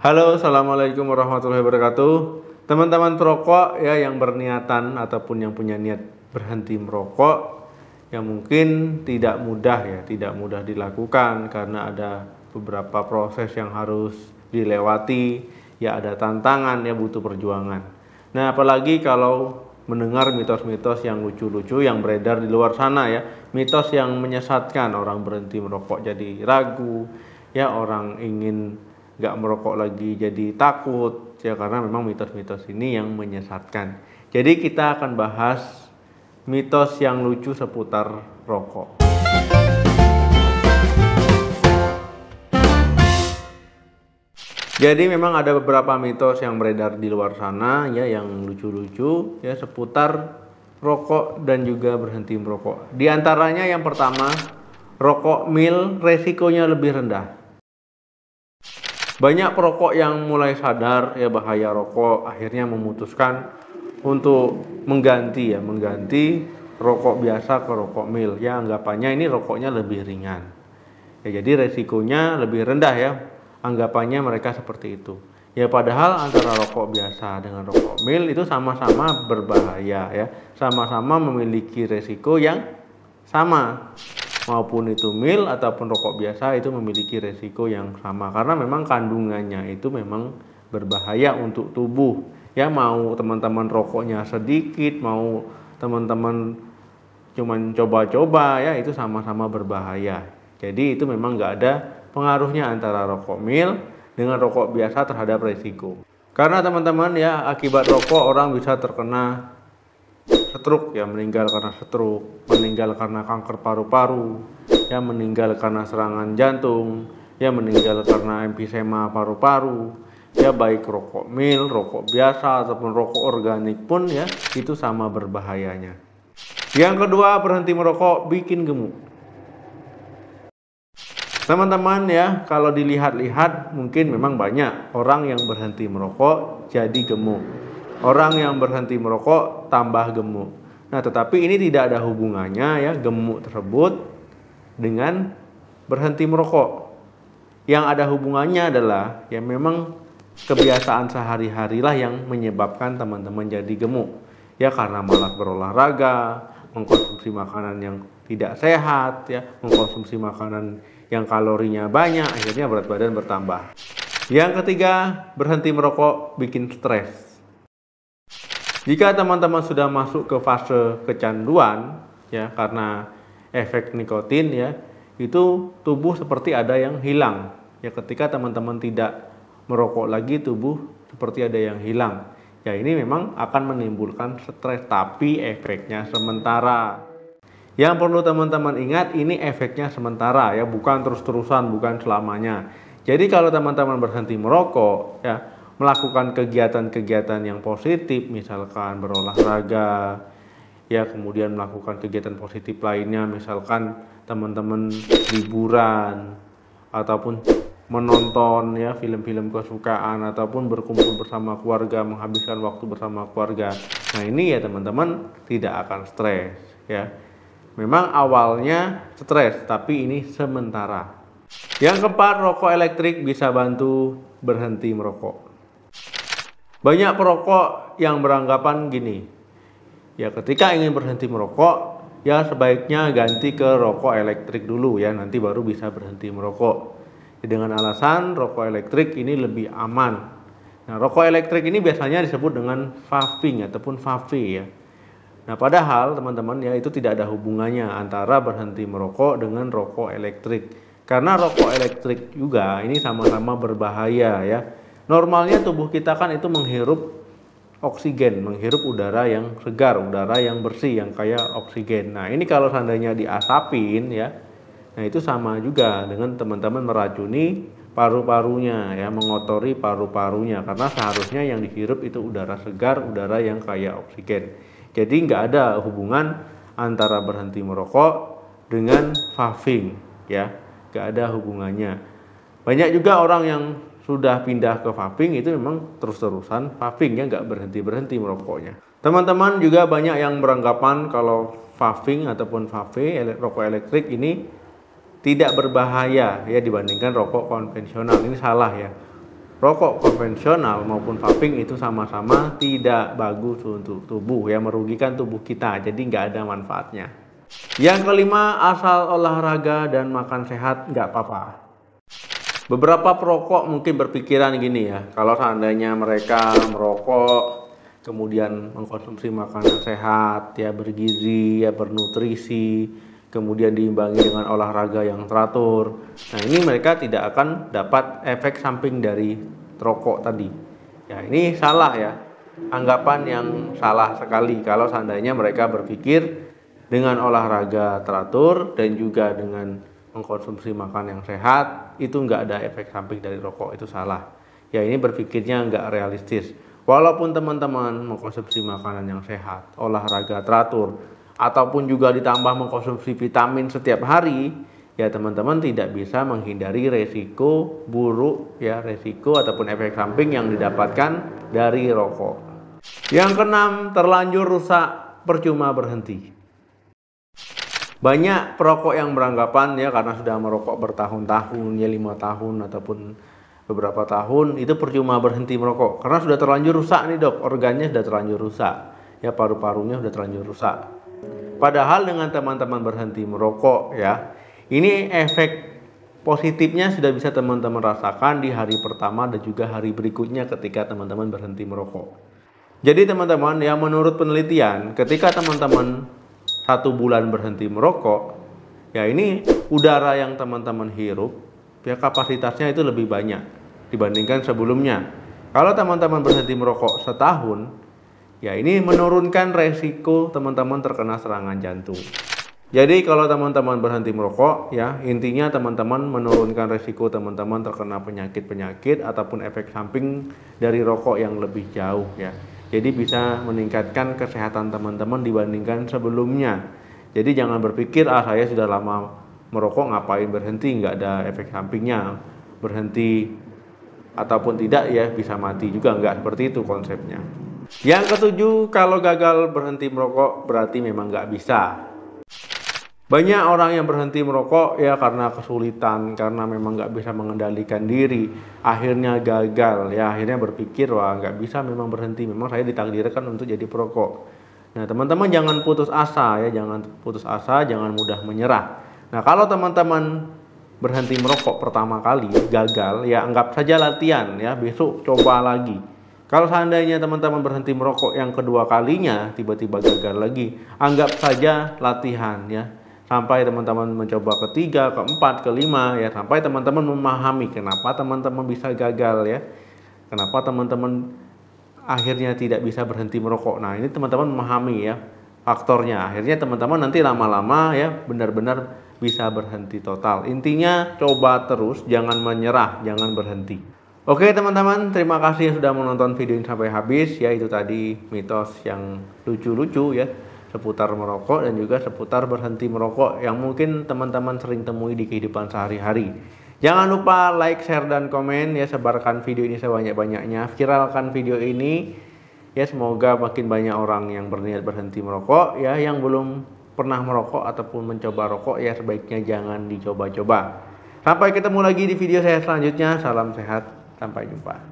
Halo, assalamualaikum warahmatullahi wabarakatuh. Teman-teman perokok ya yang berniatan ataupun yang punya niat berhenti merokok, yang mungkin tidak mudah ya, tidak mudah dilakukan karena ada beberapa proses yang harus dilewati, ya ada tantangan, ya butuh perjuangan. Nah, apalagi kalau mendengar mitos-mitos yang lucu-lucu yang beredar di luar sana ya. Mitos yang menyesatkan orang berhenti merokok jadi ragu, ya orang ingin nggak merokok lagi jadi takut ya karena memang mitos-mitos ini yang menyesatkan. Jadi kita akan bahas mitos yang lucu seputar rokok. Jadi memang ada beberapa mitos yang beredar di luar sana ya yang lucu-lucu ya seputar rokok dan juga berhenti merokok. Di antaranya yang pertama, rokok mil resikonya lebih rendah. Banyak perokok yang mulai sadar ya bahaya rokok akhirnya memutuskan untuk mengganti ya, mengganti rokok biasa ke rokok mil. Ya anggapannya ini rokoknya lebih ringan. Ya jadi resikonya lebih rendah ya. Anggapannya mereka seperti itu. Ya padahal antara rokok biasa dengan rokok mil itu sama-sama berbahaya ya. Sama-sama memiliki resiko yang sama maupun itu mil ataupun rokok biasa itu memiliki resiko yang sama karena memang kandungannya itu memang berbahaya untuk tubuh ya mau teman-teman rokoknya sedikit mau teman-teman cuman coba-coba ya itu sama-sama berbahaya jadi itu memang nggak ada pengaruhnya antara rokok mil dengan rokok biasa terhadap resiko karena teman-teman ya akibat rokok orang bisa terkena setruk ya meninggal karena setruk, meninggal karena kanker paru-paru, ya meninggal karena serangan jantung, ya meninggal karena emfisema paru-paru, ya baik rokok mil, rokok biasa ataupun rokok organik pun ya itu sama berbahayanya. Yang kedua berhenti merokok bikin gemuk. Teman-teman ya, kalau dilihat-lihat mungkin memang banyak orang yang berhenti merokok jadi gemuk. Orang yang berhenti merokok tambah gemuk. Nah, tetapi ini tidak ada hubungannya ya gemuk tersebut dengan berhenti merokok. Yang ada hubungannya adalah ya memang kebiasaan sehari-harilah yang menyebabkan teman-teman jadi gemuk. Ya karena malas berolahraga, mengkonsumsi makanan yang tidak sehat ya, mengkonsumsi makanan yang kalorinya banyak, akhirnya berat badan bertambah. Yang ketiga, berhenti merokok bikin stres. Jika teman-teman sudah masuk ke fase kecanduan ya karena efek nikotin ya, itu tubuh seperti ada yang hilang. Ya ketika teman-teman tidak merokok lagi tubuh seperti ada yang hilang. Ya ini memang akan menimbulkan stres tapi efeknya sementara. Yang perlu teman-teman ingat ini efeknya sementara ya, bukan terus-terusan, bukan selamanya. Jadi kalau teman-teman berhenti merokok ya, melakukan kegiatan-kegiatan yang positif, misalkan berolahraga, ya kemudian melakukan kegiatan positif lainnya, misalkan teman-teman liburan ataupun menonton ya film-film kesukaan ataupun berkumpul bersama keluarga, menghabiskan waktu bersama keluarga. Nah ini ya teman-teman tidak akan stres ya. Memang awalnya stres, tapi ini sementara. Yang keempat, rokok elektrik bisa bantu berhenti merokok. Banyak perokok yang beranggapan gini, ya ketika ingin berhenti merokok, ya sebaiknya ganti ke rokok elektrik dulu ya, nanti baru bisa berhenti merokok. Ya, dengan alasan rokok elektrik ini lebih aman. Nah, rokok elektrik ini biasanya disebut dengan vaping ataupun vape ya. Nah, padahal teman-teman ya itu tidak ada hubungannya antara berhenti merokok dengan rokok elektrik. Karena rokok elektrik juga ini sama-sama berbahaya ya. Normalnya tubuh kita kan itu menghirup oksigen, menghirup udara yang segar, udara yang bersih, yang kaya oksigen. Nah, ini kalau seandainya diasapin ya, nah itu sama juga dengan teman-teman meracuni paru-parunya ya, mengotori paru-parunya karena seharusnya yang dihirup itu udara segar, udara yang kaya oksigen. Jadi nggak ada hubungan antara berhenti merokok dengan vaping ya, nggak ada hubungannya. Banyak juga orang yang sudah pindah ke vaping itu memang terus-terusan vaping ya nggak berhenti-berhenti merokoknya. Teman-teman juga banyak yang beranggapan kalau vaping ataupun vape rokok elektrik ini tidak berbahaya ya dibandingkan rokok konvensional. Ini salah ya. Rokok konvensional maupun vaping itu sama-sama tidak bagus untuk tubuh ya merugikan tubuh kita. Jadi nggak ada manfaatnya. Yang kelima asal olahraga dan makan sehat nggak apa-apa. Beberapa perokok mungkin berpikiran gini ya, kalau seandainya mereka merokok kemudian mengkonsumsi makanan sehat, ya bergizi, ya bernutrisi, kemudian diimbangi dengan olahraga yang teratur. Nah, ini mereka tidak akan dapat efek samping dari rokok tadi. Ya, ini salah ya. Anggapan yang salah sekali kalau seandainya mereka berpikir dengan olahraga teratur dan juga dengan mengkonsumsi makan yang sehat itu nggak ada efek samping dari rokok itu salah ya ini berpikirnya nggak realistis walaupun teman-teman mengkonsumsi makanan yang sehat olahraga teratur ataupun juga ditambah mengkonsumsi vitamin setiap hari ya teman-teman tidak bisa menghindari resiko buruk ya resiko ataupun efek samping yang didapatkan dari rokok yang keenam terlanjur rusak percuma berhenti banyak perokok yang beranggapan ya karena sudah merokok bertahun-tahun ya lima tahun ataupun beberapa tahun itu percuma berhenti merokok karena sudah terlanjur rusak nih dok organnya sudah terlanjur rusak ya paru-parunya sudah terlanjur rusak padahal dengan teman-teman berhenti merokok ya ini efek positifnya sudah bisa teman-teman rasakan di hari pertama dan juga hari berikutnya ketika teman-teman berhenti merokok jadi teman-teman ya menurut penelitian ketika teman-teman satu bulan berhenti merokok, ya ini udara yang teman-teman hirup, ya kapasitasnya itu lebih banyak dibandingkan sebelumnya. Kalau teman-teman berhenti merokok setahun, ya ini menurunkan resiko teman-teman terkena serangan jantung. Jadi kalau teman-teman berhenti merokok, ya intinya teman-teman menurunkan resiko teman-teman terkena penyakit-penyakit ataupun efek samping dari rokok yang lebih jauh ya. Jadi bisa meningkatkan kesehatan teman-teman dibandingkan sebelumnya. Jadi jangan berpikir ah saya sudah lama merokok ngapain berhenti nggak ada efek sampingnya berhenti ataupun tidak ya bisa mati juga nggak seperti itu konsepnya. Yang ketujuh kalau gagal berhenti merokok berarti memang nggak bisa banyak orang yang berhenti merokok ya karena kesulitan, karena memang nggak bisa mengendalikan diri. Akhirnya gagal, ya akhirnya berpikir wah nggak bisa memang berhenti. Memang saya ditakdirkan untuk jadi perokok. Nah teman-teman jangan putus asa ya, jangan putus asa, jangan mudah menyerah. Nah kalau teman-teman berhenti merokok pertama kali gagal, ya anggap saja latihan ya, besok coba lagi. Kalau seandainya teman-teman berhenti merokok yang kedua kalinya tiba-tiba gagal lagi, anggap saja latihan ya sampai teman-teman mencoba ketiga, keempat, kelima ya sampai teman-teman memahami kenapa teman-teman bisa gagal ya. Kenapa teman-teman akhirnya tidak bisa berhenti merokok. Nah, ini teman-teman memahami ya faktornya. Akhirnya teman-teman nanti lama-lama ya benar-benar bisa berhenti total. Intinya coba terus, jangan menyerah, jangan berhenti. Oke teman-teman, terima kasih sudah menonton video ini sampai habis. Ya itu tadi mitos yang lucu-lucu ya seputar merokok dan juga seputar berhenti merokok yang mungkin teman-teman sering temui di kehidupan sehari-hari. Jangan lupa like, share, dan komen ya sebarkan video ini sebanyak-banyaknya. Viralkan video ini ya semoga makin banyak orang yang berniat berhenti merokok ya yang belum pernah merokok ataupun mencoba rokok ya sebaiknya jangan dicoba-coba. Sampai ketemu lagi di video saya selanjutnya. Salam sehat, sampai jumpa.